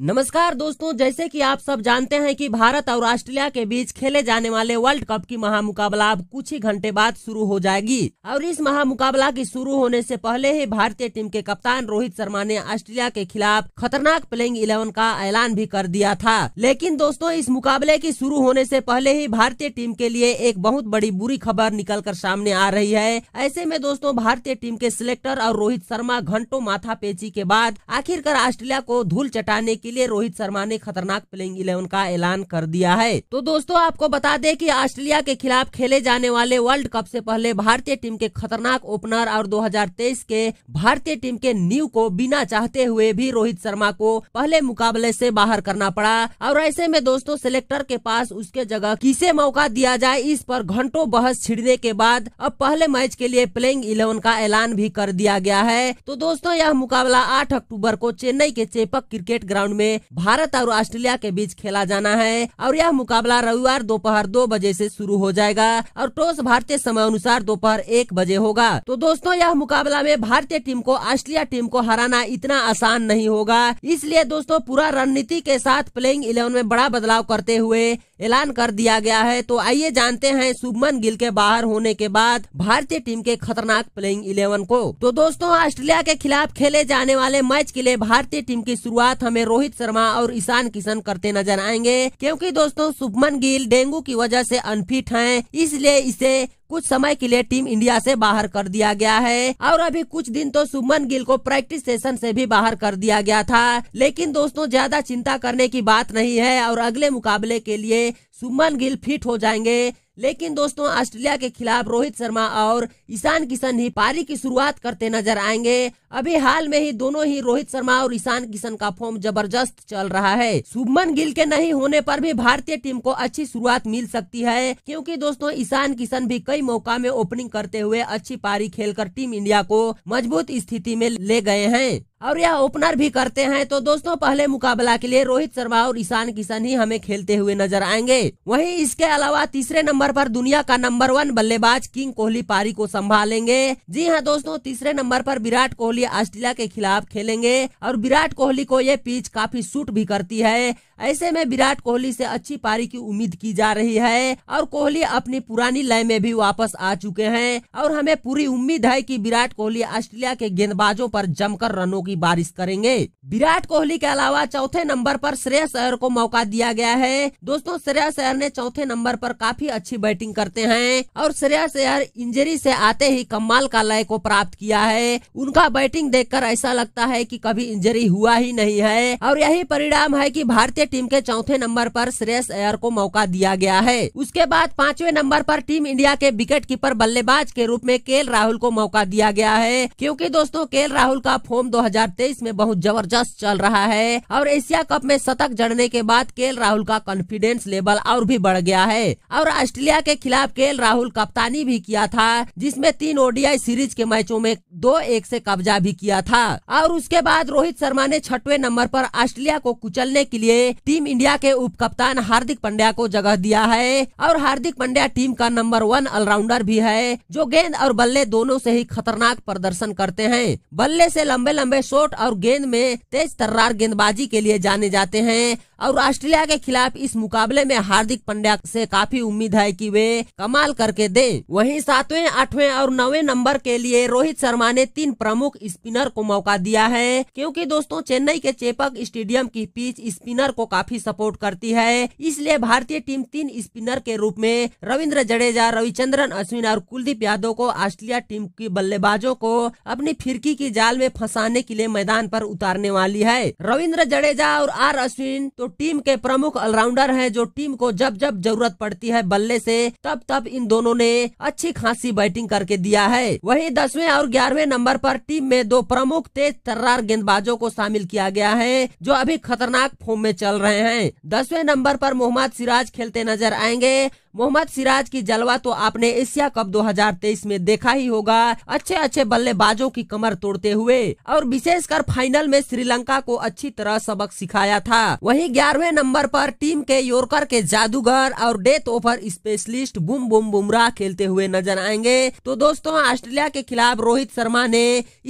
नमस्कार दोस्तों जैसे कि आप सब जानते हैं कि भारत और ऑस्ट्रेलिया के बीच खेले जाने वाले वर्ल्ड कप की महामुकाबला अब कुछ ही घंटे बाद शुरू हो जाएगी और इस महामुकाबला की शुरू होने से पहले ही भारतीय टीम के कप्तान रोहित शर्मा ने ऑस्ट्रेलिया के खिलाफ खतरनाक प्लेइंग इलेवन का ऐलान भी कर दिया था लेकिन दोस्तों इस मुकाबले की शुरू होने से पहले ही भारतीय टीम के लिए एक बहुत बड़ी बुरी खबर निकल कर सामने आ रही है ऐसे में दोस्तों भारतीय टीम के सिलेक्टर और रोहित शर्मा घंटों माथा के बाद आखिरकार ऑस्ट्रेलिया को धूल चटाने के लिए रोहित शर्मा ने खतरनाक प्लेइंग इलेवन का ऐलान कर दिया है तो दोस्तों आपको बता दें कि ऑस्ट्रेलिया के खिलाफ खेले जाने वाले वर्ल्ड कप से पहले भारतीय टीम के खतरनाक ओपनर और 2023 के भारतीय टीम के न्यू को बिना चाहते हुए भी रोहित शर्मा को पहले मुकाबले से बाहर करना पड़ा और ऐसे में दोस्तों सिलेक्टर के पास उसके जगह किसे मौका दिया जाए इस पर घंटों बहस छिड़ने के बाद अब पहले मैच के लिए प्लेइंग इलेवन का ऐलान भी कर दिया गया है तो दोस्तों यह मुकाबला आठ अक्टूबर को चेन्नई के चेपक क्रिकेट ग्राउंड में भारत और ऑस्ट्रेलिया के बीच खेला जाना है और यह मुकाबला रविवार दोपहर दो बजे से शुरू हो जाएगा और टॉस भारतीय समय अनुसार दोपहर एक बजे होगा तो दोस्तों यह मुकाबला में भारतीय टीम को ऑस्ट्रेलिया टीम को हराना इतना आसान नहीं होगा इसलिए दोस्तों पूरा रणनीति के साथ प्लेइंग इलेवन में बड़ा बदलाव करते हुए ऐलान कर दिया गया है तो आइए जानते हैं शुभमन गिल के बाहर होने के बाद भारतीय टीम के खतरनाक प्लेइंग इलेवन को तो दोस्तों ऑस्ट्रेलिया के खिलाफ खेले जाने वाले मैच के लिए भारतीय टीम की शुरुआत हमें रोहित शर्मा और ईशान किशन करते नजर आएंगे क्योंकि दोस्तों शुभमन गिल डेंगू की वजह से अनफिट हैं इसलिए इसे कुछ समय के लिए टीम इंडिया से बाहर कर दिया गया है और अभी कुछ दिन तो सुमन गिल को प्रैक्टिस सेशन से भी बाहर कर दिया गया था लेकिन दोस्तों ज्यादा चिंता करने की बात नहीं है और अगले मुकाबले के लिए सुमन गिल फिट हो जाएंगे लेकिन दोस्तों ऑस्ट्रेलिया के खिलाफ रोहित शर्मा और ईशान किशन ही पारी की शुरुआत करते नजर आएंगे अभी हाल में ही दोनों ही रोहित शर्मा और ईशान किशन का फॉर्म जबरदस्त चल रहा है शुभमन गिल के नहीं होने पर भी भारतीय टीम को अच्छी शुरुआत मिल सकती है क्योंकि दोस्तों ईशान किशन भी कई मौका में ओपनिंग करते हुए अच्छी पारी खेलकर टीम इंडिया को मजबूत स्थिति में ले गए हैं और यह ओपनर भी करते हैं तो दोस्तों पहले मुकाबला के लिए रोहित शर्मा और ईशान किशन ही हमें खेलते हुए नजर आएंगे वहीं इसके अलावा तीसरे नंबर पर दुनिया का नंबर वन बल्लेबाज किंग कोहली पारी को संभालेंगे जी हाँ दोस्तों तीसरे नंबर पर विराट कोहली ऑस्ट्रेलिया के खिलाफ खेलेंगे और विराट कोहली को ये पिच काफी सूट भी करती है ऐसे में विराट कोहली से अच्छी पारी की उम्मीद की जा रही है और कोहली अपनी पुरानी लय में भी वापस आ चुके हैं और हमें पूरी उम्मीद है कि विराट कोहली ऑस्ट्रेलिया के गेंदबाजों पर जमकर रनों की बारिश करेंगे विराट कोहली के अलावा चौथे नंबर पर श्रेयस अयर को मौका दिया गया है दोस्तों श्रेयस अयर ने चौथे नंबर पर काफी अच्छी बैटिंग करते हैं और श्रेयस अयर इंजरी से आते ही कमाल का लय को प्राप्त किया है उनका बैटिंग देखकर ऐसा लगता है कि कभी इंजरी हुआ ही नहीं है और यही परिणाम है कि भारतीय टीम के चौथे नंबर पर श्रेयस अयर को मौका दिया गया है उसके बाद पांचवे नंबर पर टीम इंडिया के विकेट कीपर बल्लेबाज के रूप में के राहुल को मौका दिया गया है क्योंकि दोस्तों के राहुल का फॉर्म 2023 में बहुत जबरदस्त चल रहा है और एशिया कप में शतक जड़ने के बाद के राहुल का कॉन्फिडेंस लेवल और भी बढ़ गया है और ऑस्ट्रेलिया के खिलाफ के राहुल कप्तानी भी किया था जिसमे तीन ओडीआई सीरीज के मैचों में दो एक ऐसी कब्जा भी किया था और उसके बाद रोहित शर्मा ने छठवे नंबर आरोप ऑस्ट्रेलिया को कुचलने के लिए टीम इंडिया के उप कप्तान हार्दिक पंड्या को जगह दिया है और हार्दिक पंड्या टीम का नंबर वन ऑलराउंडर भी है जो गेंद और बल्ले दोनों से ही खतरनाक प्रदर्शन करते हैं बल्ले से लंबे लंबे शॉट और गेंद में तेज तर्रार गेंदबाजी के लिए जाने जाते हैं और ऑस्ट्रेलिया के खिलाफ इस मुकाबले में हार्दिक पंड्या से काफी उम्मीद है कि वे कमाल करके दे वहीं सातवें आठवें और नौवे नंबर के लिए रोहित शर्मा ने तीन प्रमुख स्पिनर को मौका दिया है क्योंकि दोस्तों चेन्नई के चेपक स्टेडियम की पिच स्पिनर को काफी सपोर्ट करती है इसलिए भारतीय टीम तीन स्पिनर के रूप में रविंद्र जडेजा रविचंद्रन अश्विन और कुलदीप यादव को ऑस्ट्रेलिया टीम की बल्लेबाजों को अपनी फिरकी की जाल में फंसाने के लिए मैदान पर उतारने वाली है रविंद्र जडेजा और आर अश्विन तो टीम के प्रमुख ऑलराउंडर हैं जो टीम को जब जब जरूरत पड़ती है बल्ले से तब तब इन दोनों ने अच्छी खासी बैटिंग करके दिया है वहीं दसवें और ग्यारहवें नंबर पर टीम में दो प्रमुख तेज तर्रार गेंदबाजों को शामिल किया गया है जो अभी खतरनाक फॉर्म में चल चल रहे हैं दसवें नंबर पर मोहम्मद सिराज खेलते नजर आएंगे मोहम्मद सिराज की जलवा तो आपने एशिया कप 2023 में देखा ही होगा अच्छे अच्छे बल्लेबाजों की कमर तोड़ते हुए और विशेषकर फाइनल में श्रीलंका को अच्छी तरह सबक सिखाया था वहीं ग्यारहवें नंबर पर टीम के योरकर के जादूगर और डेथ ओवर स्पेशलिस्ट बुम बुम बुमराह खेलते हुए नजर आएंगे तो दोस्तों ऑस्ट्रेलिया के खिलाफ रोहित शर्मा ने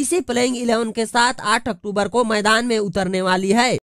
इसी प्लेइंग इलेवन के साथ आठ अक्टूबर को मैदान में उतरने वाली है